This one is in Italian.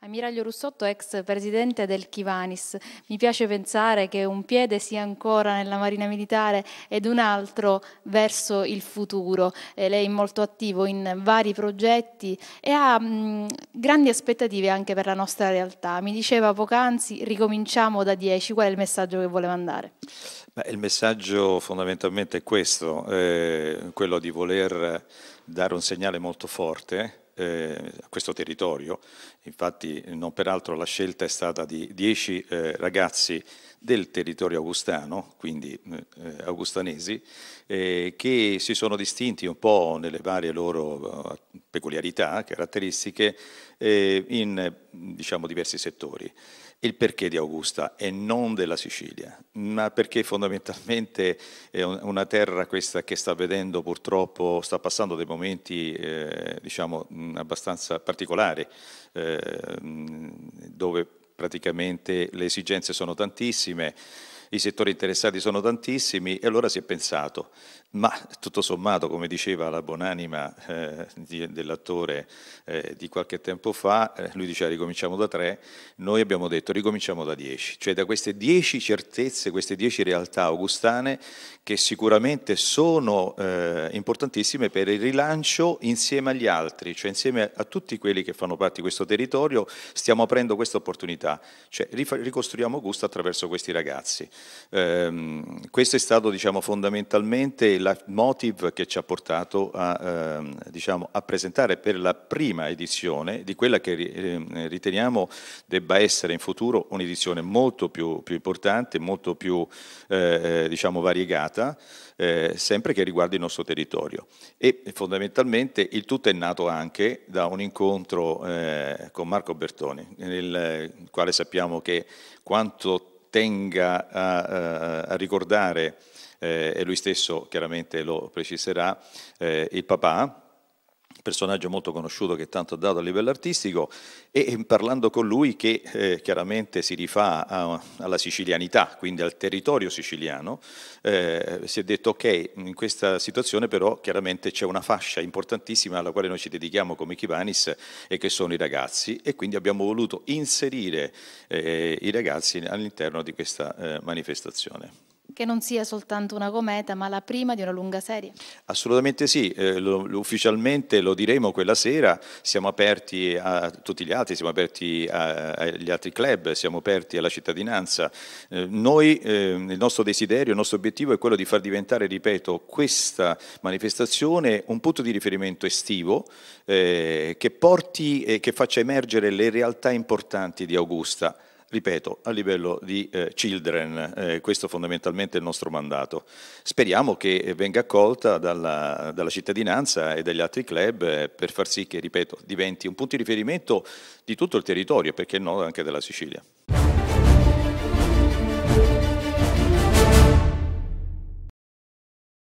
Ammiraglio Russotto, ex presidente del Chivanis, mi piace pensare che un piede sia ancora nella Marina Militare ed un altro verso il futuro. Eh, lei è molto attivo in vari progetti e ha mh, mm, grandi aspettative anche per la nostra realtà. Mi diceva poc'anzi, ricominciamo da 10, qual è il messaggio che vuole mandare? Beh, il messaggio fondamentalmente è questo, eh, quello di voler dare un segnale molto forte eh, questo territorio, infatti non peraltro la scelta è stata di 10 eh, ragazzi del territorio augustano, quindi eh, augustanesi, eh, che si sono distinti un po' nelle varie loro eh, peculiarità, caratteristiche, eh, in diciamo, diversi settori. Il perché di Augusta e non della Sicilia, ma perché fondamentalmente è una terra questa che sta vedendo purtroppo, sta passando dei momenti eh, diciamo, abbastanza particolari, eh, dove praticamente le esigenze sono tantissime i settori interessati sono tantissimi e allora si è pensato, ma tutto sommato, come diceva la buonanima eh, dell'attore eh, di qualche tempo fa, eh, lui diceva ricominciamo da tre, noi abbiamo detto ricominciamo da dieci, cioè da queste dieci certezze, queste dieci realtà augustane che sicuramente sono eh, importantissime per il rilancio insieme agli altri, cioè insieme a tutti quelli che fanno parte di questo territorio, stiamo aprendo questa opportunità, cioè ricostruiamo Augusta attraverso questi ragazzi. Ehm, questo è stato diciamo, fondamentalmente il motive che ci ha portato a, ehm, diciamo, a, presentare per la prima edizione di quella che ehm, riteniamo debba essere in futuro un'edizione molto più, più, importante, molto più eh, eh, diciamo, variegata, eh, sempre che riguardi il nostro territorio. E fondamentalmente il tutto è nato anche da un incontro eh, con Marco Bertoni, nel quale sappiamo che quanto tempo tenga a, a ricordare, eh, e lui stesso chiaramente lo preciserà, eh, il papà, personaggio molto conosciuto che tanto ha dato a livello artistico, e eh, parlando con lui che eh, chiaramente si rifà a, alla sicilianità, quindi al territorio siciliano, eh, si è detto ok, in questa situazione però chiaramente c'è una fascia importantissima alla quale noi ci dedichiamo come Kibanis e che sono i ragazzi e quindi abbiamo voluto inserire eh, i ragazzi all'interno di questa eh, manifestazione che non sia soltanto una cometa, ma la prima di una lunga serie. Assolutamente sì, eh, lo, ufficialmente lo diremo quella sera, siamo aperti a tutti gli altri, siamo aperti agli altri club, siamo aperti alla cittadinanza. Eh, noi, eh, il nostro desiderio, il nostro obiettivo è quello di far diventare, ripeto, questa manifestazione un punto di riferimento estivo eh, che porti e che faccia emergere le realtà importanti di Augusta ripeto, a livello di eh, children, eh, questo fondamentalmente è il nostro mandato. Speriamo che venga accolta dalla, dalla cittadinanza e dagli altri club eh, per far sì che, ripeto, diventi un punto di riferimento di tutto il territorio, perché no, anche della Sicilia.